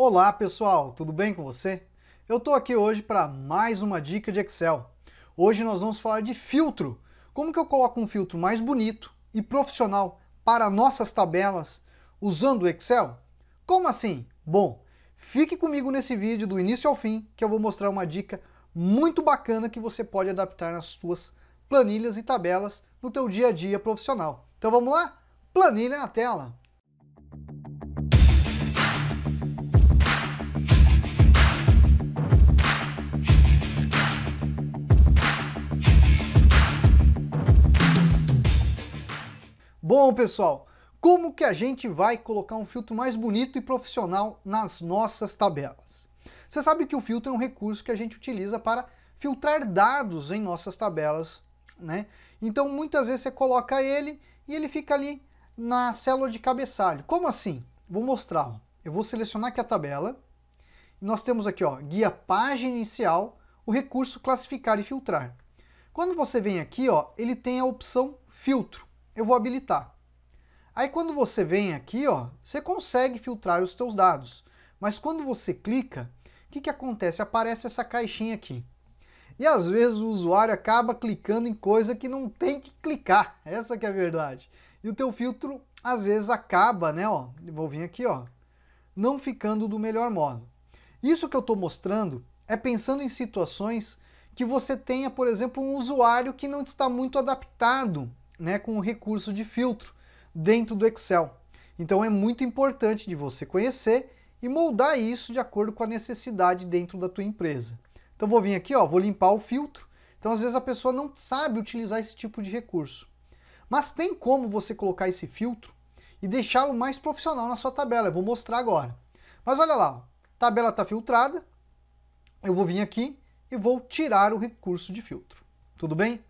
Olá pessoal, tudo bem com você? Eu estou aqui hoje para mais uma dica de Excel. Hoje nós vamos falar de filtro. Como que eu coloco um filtro mais bonito e profissional para nossas tabelas usando o Excel? Como assim? Bom, fique comigo nesse vídeo do início ao fim que eu vou mostrar uma dica muito bacana que você pode adaptar nas suas planilhas e tabelas no teu dia a dia profissional. Então vamos lá? Planilha na tela. Bom, pessoal, como que a gente vai colocar um filtro mais bonito e profissional nas nossas tabelas? Você sabe que o filtro é um recurso que a gente utiliza para filtrar dados em nossas tabelas, né? Então, muitas vezes você coloca ele e ele fica ali na célula de cabeçalho. Como assim? Vou mostrar. Eu vou selecionar aqui a tabela. Nós temos aqui, ó, guia página inicial, o recurso classificar e filtrar. Quando você vem aqui, ó, ele tem a opção filtro eu vou habilitar. Aí quando você vem aqui, ó, você consegue filtrar os seus dados. Mas quando você clica, o que, que acontece? Aparece essa caixinha aqui. E às vezes o usuário acaba clicando em coisa que não tem que clicar. Essa que é a verdade. E o teu filtro às vezes acaba, né, ó, vou vir aqui, ó, não ficando do melhor modo. Isso que eu estou mostrando é pensando em situações que você tenha, por exemplo, um usuário que não está muito adaptado né, com o recurso de filtro dentro do Excel. Então é muito importante de você conhecer e moldar isso de acordo com a necessidade dentro da tua empresa. Então vou vir aqui, ó, vou limpar o filtro. Então às vezes a pessoa não sabe utilizar esse tipo de recurso. Mas tem como você colocar esse filtro e deixá-lo mais profissional na sua tabela. Eu vou mostrar agora. Mas olha lá, a tabela está filtrada. Eu vou vir aqui e vou tirar o recurso de filtro. Tudo bem?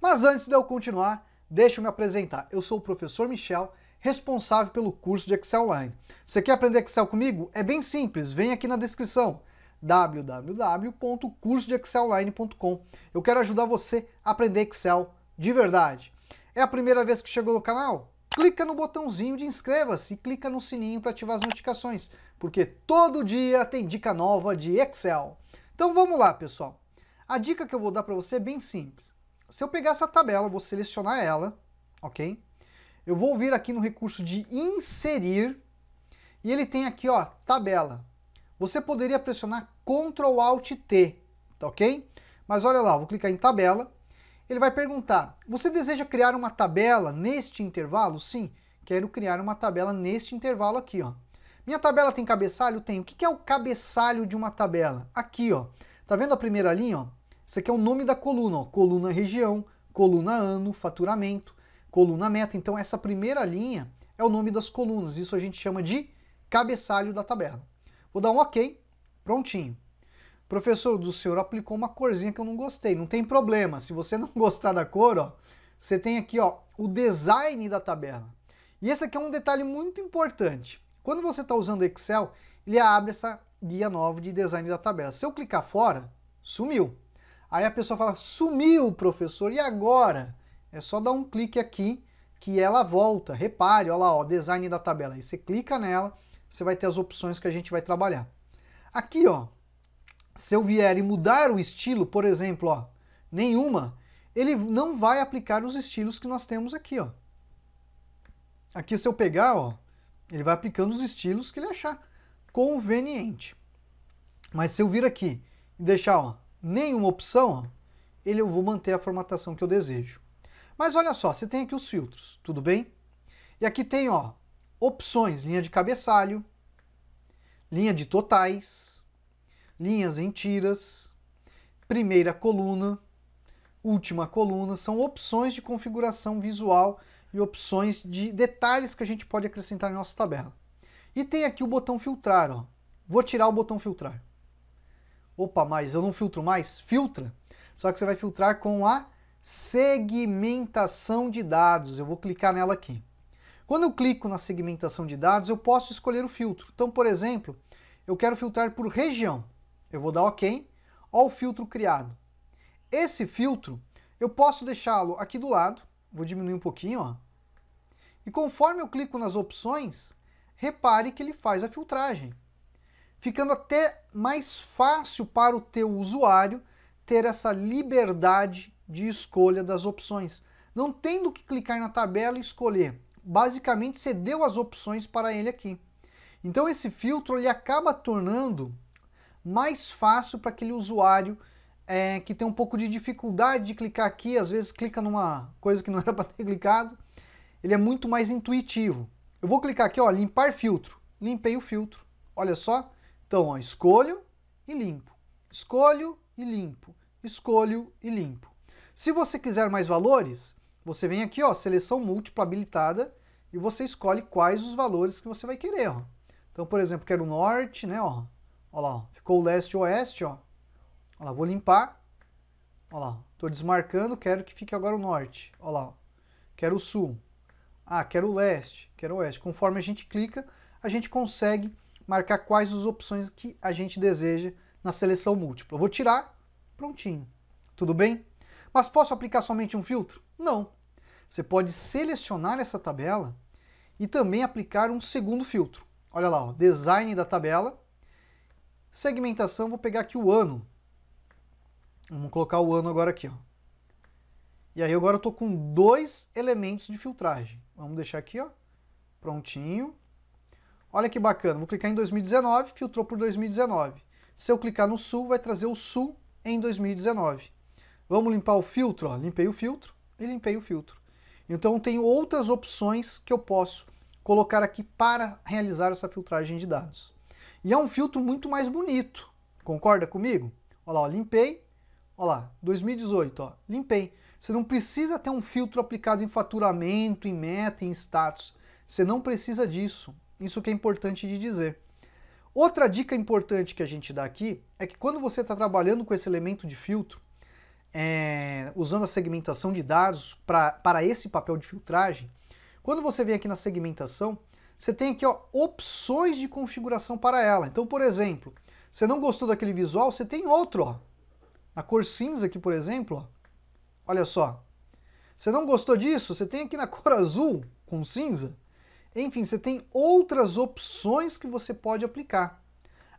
Mas antes de eu continuar, Deixa eu me apresentar. Eu sou o professor Michel, responsável pelo curso de Excel Online. Você quer aprender Excel comigo? É bem simples, vem aqui na descrição www.cursodeexcelonline.com. Eu quero ajudar você a aprender Excel de verdade. É a primeira vez que chegou no canal? Clica no botãozinho de inscreva-se e clica no sininho para ativar as notificações, porque todo dia tem dica nova de Excel. Então vamos lá, pessoal. A dica que eu vou dar para você é bem simples. Se eu pegar essa tabela, vou selecionar ela, ok? Eu vou vir aqui no recurso de inserir e ele tem aqui, ó, tabela. Você poderia pressionar Ctrl Alt T, tá ok? Mas olha lá, vou clicar em tabela. Ele vai perguntar, você deseja criar uma tabela neste intervalo? Sim, quero criar uma tabela neste intervalo aqui, ó. Minha tabela tem cabeçalho? Tem. O que é o cabeçalho de uma tabela? Aqui, ó. Tá vendo a primeira linha, ó? Isso aqui é o nome da coluna, ó, coluna região, coluna ano, faturamento, coluna meta. Então essa primeira linha é o nome das colunas, isso a gente chama de cabeçalho da tabela. Vou dar um ok, prontinho. Professor, do senhor aplicou uma corzinha que eu não gostei. Não tem problema, se você não gostar da cor, ó, você tem aqui ó, o design da tabela. E esse aqui é um detalhe muito importante. Quando você está usando Excel, ele abre essa guia nova de design da tabela. Se eu clicar fora, sumiu. Aí a pessoa fala: sumiu, o professor, e agora? É só dar um clique aqui que ela volta. Repare, olha lá, ó, design da tabela. Aí você clica nela, você vai ter as opções que a gente vai trabalhar. Aqui, ó, se eu vier e mudar o estilo, por exemplo, ó, nenhuma, ele não vai aplicar os estilos que nós temos aqui, ó. Aqui se eu pegar, ó, ele vai aplicando os estilos que ele achar conveniente. Mas se eu vir aqui e deixar, ó, nenhuma opção, ele, eu vou manter a formatação que eu desejo. Mas olha só, você tem aqui os filtros, tudo bem? E aqui tem, ó, opções, linha de cabeçalho, linha de totais, linhas em tiras, primeira coluna, última coluna, são opções de configuração visual e opções de detalhes que a gente pode acrescentar em nossa tabela. E tem aqui o botão filtrar, ó. Vou tirar o botão filtrar opa, mas eu não filtro mais? Filtra. Só que você vai filtrar com a segmentação de dados. Eu vou clicar nela aqui. Quando eu clico na segmentação de dados, eu posso escolher o filtro. Então, por exemplo, eu quero filtrar por região. Eu vou dar OK. Olha o filtro criado. Esse filtro, eu posso deixá-lo aqui do lado. Vou diminuir um pouquinho, ó. E conforme eu clico nas opções, repare que ele faz a filtragem ficando até mais fácil para o teu usuário ter essa liberdade de escolha das opções, não tendo que clicar na tabela e escolher. Basicamente, você deu as opções para ele aqui. Então, esse filtro ele acaba tornando mais fácil para aquele usuário é, que tem um pouco de dificuldade de clicar aqui, às vezes clica numa coisa que não era para ter clicado. Ele é muito mais intuitivo. Eu vou clicar aqui, ó, limpar filtro. Limpei o filtro. Olha só, então, ó, escolho e limpo. Escolho e limpo. Escolho e limpo. Se você quiser mais valores, você vem aqui, ó, seleção múltipla habilitada e você escolhe quais os valores que você vai querer, ó. Então, por exemplo, quero o norte, né, ó. Ó lá, ó. ficou o leste e o oeste, ó. Ó lá, vou limpar. Ó lá, tô desmarcando, quero que fique agora o norte. Ó lá, ó. quero o sul. Ah, quero o leste, quero o oeste. Conforme a gente clica, a gente consegue marcar quais as opções que a gente deseja na seleção múltipla. Eu vou tirar, prontinho. Tudo bem? Mas posso aplicar somente um filtro? Não. Você pode selecionar essa tabela e também aplicar um segundo filtro. Olha lá, ó, design da tabela. Segmentação, vou pegar aqui o ano. Vamos colocar o ano agora aqui. Ó. E aí agora eu estou com dois elementos de filtragem. Vamos deixar aqui, ó, prontinho. Olha que bacana, vou clicar em 2019, filtrou por 2019. Se eu clicar no sul, vai trazer o sul em 2019. Vamos limpar o filtro, ó. limpei o filtro e limpei o filtro. Então tenho outras opções que eu posso colocar aqui para realizar essa filtragem de dados. E é um filtro muito mais bonito, concorda comigo? Olha lá, ó, limpei, olha lá, 2018, ó, limpei. Você não precisa ter um filtro aplicado em faturamento, em meta, em status. Você não precisa disso. Isso que é importante de dizer. Outra dica importante que a gente dá aqui é que quando você está trabalhando com esse elemento de filtro, é, usando a segmentação de dados pra, para esse papel de filtragem, quando você vem aqui na segmentação, você tem aqui ó, opções de configuração para ela. Então, por exemplo, você não gostou daquele visual, você tem outro. Ó. Na cor cinza aqui, por exemplo, ó. olha só. Você não gostou disso? Você tem aqui na cor azul com cinza. Enfim, você tem outras opções que você pode aplicar.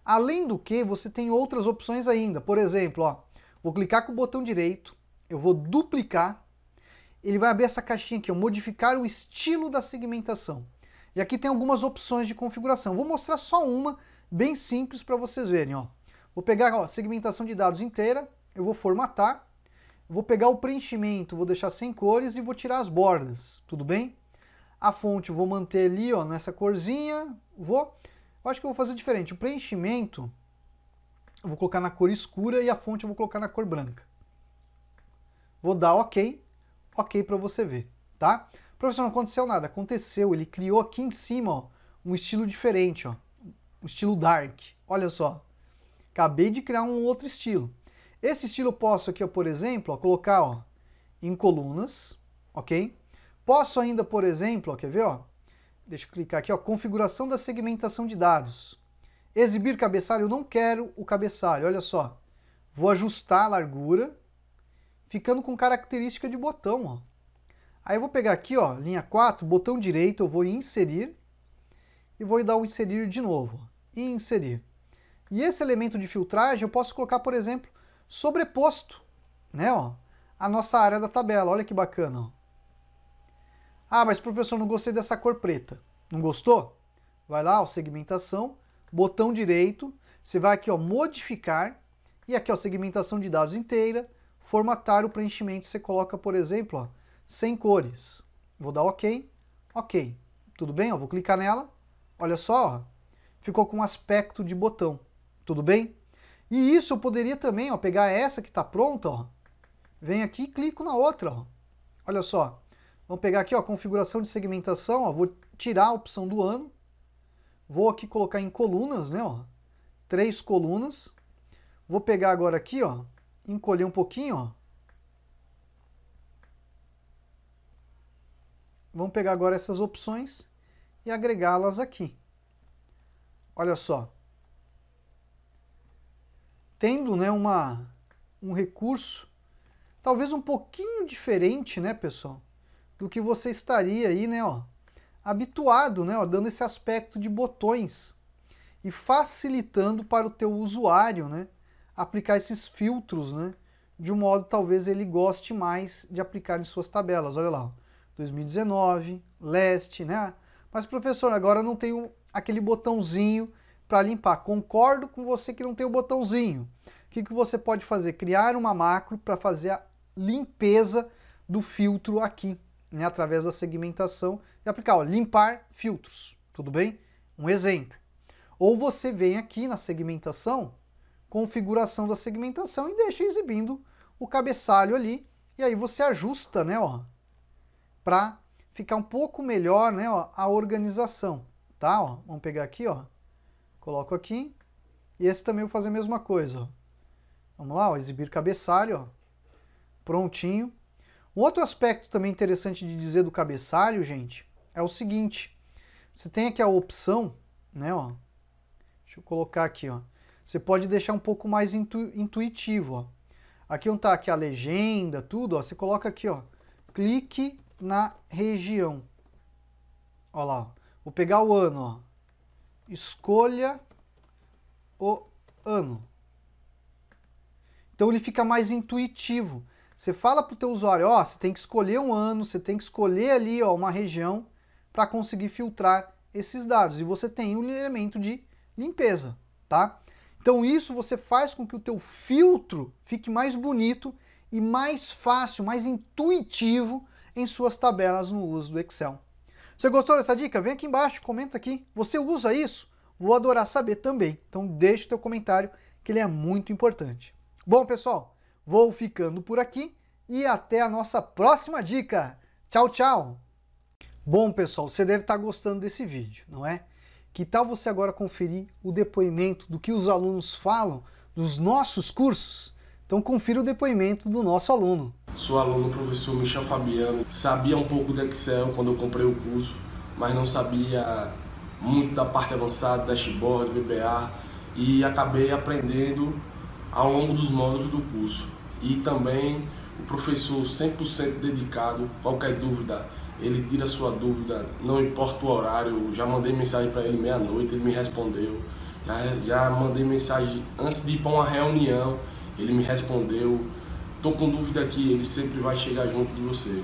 Além do que, você tem outras opções ainda. Por exemplo, ó, vou clicar com o botão direito, eu vou duplicar, ele vai abrir essa caixinha aqui, ó, modificar o estilo da segmentação. E aqui tem algumas opções de configuração. Vou mostrar só uma, bem simples para vocês verem. Ó. Vou pegar a segmentação de dados inteira, eu vou formatar, vou pegar o preenchimento, vou deixar sem cores e vou tirar as bordas, tudo bem? A fonte vou manter ali, ó, nessa corzinha. Vou. Eu acho que eu vou fazer diferente. O preenchimento eu vou colocar na cor escura e a fonte eu vou colocar na cor branca. Vou dar OK. OK para você ver, tá? Professor, não aconteceu nada. Aconteceu, ele criou aqui em cima, ó, um estilo diferente, ó. Um estilo dark. Olha só. Acabei de criar um outro estilo. Esse estilo eu posso aqui, ó, por exemplo, ó, colocar ó, em colunas, ok? Posso ainda, por exemplo, ó, quer ver? Ó? Deixa eu clicar aqui, ó, configuração da segmentação de dados. Exibir cabeçalho, eu não quero o cabeçalho, olha só. Vou ajustar a largura, ficando com característica de botão. Ó. Aí eu vou pegar aqui, ó, linha 4, botão direito, eu vou inserir, e vou dar o inserir de novo, e inserir. E esse elemento de filtragem eu posso colocar, por exemplo, sobreposto, né, ó, a nossa área da tabela, olha que bacana, ó. Ah, mas professor, não gostei dessa cor preta. Não gostou? Vai lá, ó, segmentação, botão direito, você vai aqui, ó, modificar, e aqui, ó, segmentação de dados inteira, formatar o preenchimento, você coloca, por exemplo, ó, sem cores. Vou dar OK, OK. Tudo bem? Ó, vou clicar nela, olha só, ó, ficou com aspecto de botão. Tudo bem? E isso eu poderia também, ó, pegar essa que está pronta, ó, vem aqui e clico na outra, ó. Olha só, Vamos pegar aqui, ó, configuração de segmentação, ó, vou tirar a opção do ano. Vou aqui colocar em colunas, né, ó, três colunas. Vou pegar agora aqui, ó, encolher um pouquinho, ó. Vamos pegar agora essas opções e agregá-las aqui. Olha só. Tendo, né, uma, um recurso talvez um pouquinho diferente, né, pessoal? do que você estaria aí, né, ó, habituado, né, ó, dando esse aspecto de botões e facilitando para o teu usuário, né, aplicar esses filtros, né, de um modo talvez ele goste mais de aplicar em suas tabelas. Olha lá, 2019, leste, né? Ah, mas professor, agora não tenho aquele botãozinho para limpar. Concordo com você que não tem o botãozinho. O que, que você pode fazer? Criar uma macro para fazer a limpeza do filtro aqui né, através da segmentação e aplicar, ó, limpar filtros, tudo bem? Um exemplo. Ou você vem aqui na segmentação, configuração da segmentação e deixa exibindo o cabeçalho ali, e aí você ajusta, né, ó, para ficar um pouco melhor, né, ó, a organização, tá? Ó, vamos pegar aqui, ó, coloco aqui, e esse também vou fazer a mesma coisa, ó. Vamos lá, ó, exibir cabeçalho, ó, prontinho. Um outro aspecto também interessante de dizer do cabeçalho, gente, é o seguinte. Você tem aqui a opção, né, ó. Deixa eu colocar aqui, ó. Você pode deixar um pouco mais intu intuitivo, ó. Aqui onde tá aqui a legenda, tudo, ó. Você coloca aqui, ó. Clique na região. Ó lá, ó. Vou pegar o ano, ó. Escolha o ano. Então ele fica mais intuitivo. Você fala para o teu usuário, ó, você tem que escolher um ano, você tem que escolher ali ó, uma região para conseguir filtrar esses dados. E você tem um elemento de limpeza, tá? Então isso você faz com que o teu filtro fique mais bonito e mais fácil, mais intuitivo em suas tabelas no uso do Excel. Você gostou dessa dica? Vem aqui embaixo, comenta aqui. Você usa isso? Vou adorar saber também. Então deixa o teu comentário que ele é muito importante. Bom, pessoal, Vou ficando por aqui e até a nossa próxima dica. Tchau, tchau! Bom, pessoal, você deve estar gostando desse vídeo, não é? Que tal você agora conferir o depoimento do que os alunos falam dos nossos cursos? Então confira o depoimento do nosso aluno. Sou aluno professor Michel Fabiano. Sabia um pouco do Excel quando eu comprei o curso, mas não sabia muito da parte avançada, dashboard, VBA, e acabei aprendendo ao longo dos módulos do curso e também o professor 100% dedicado, qualquer dúvida, ele tira sua dúvida, não importa o horário, já mandei mensagem para ele meia-noite, ele me respondeu, já, já mandei mensagem antes de ir para uma reunião, ele me respondeu, tô com dúvida aqui, ele sempre vai chegar junto de você.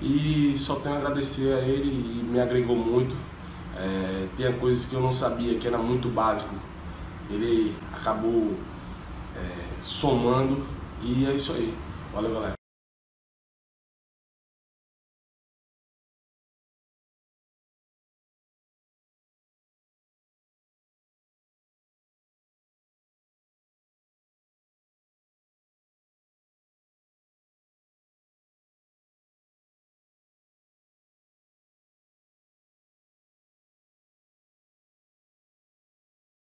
E só tenho a agradecer a ele e me agregou muito. É, tinha coisas que eu não sabia, que era muito básico. Ele acabou é, somando e é isso aí. Valeu, galera.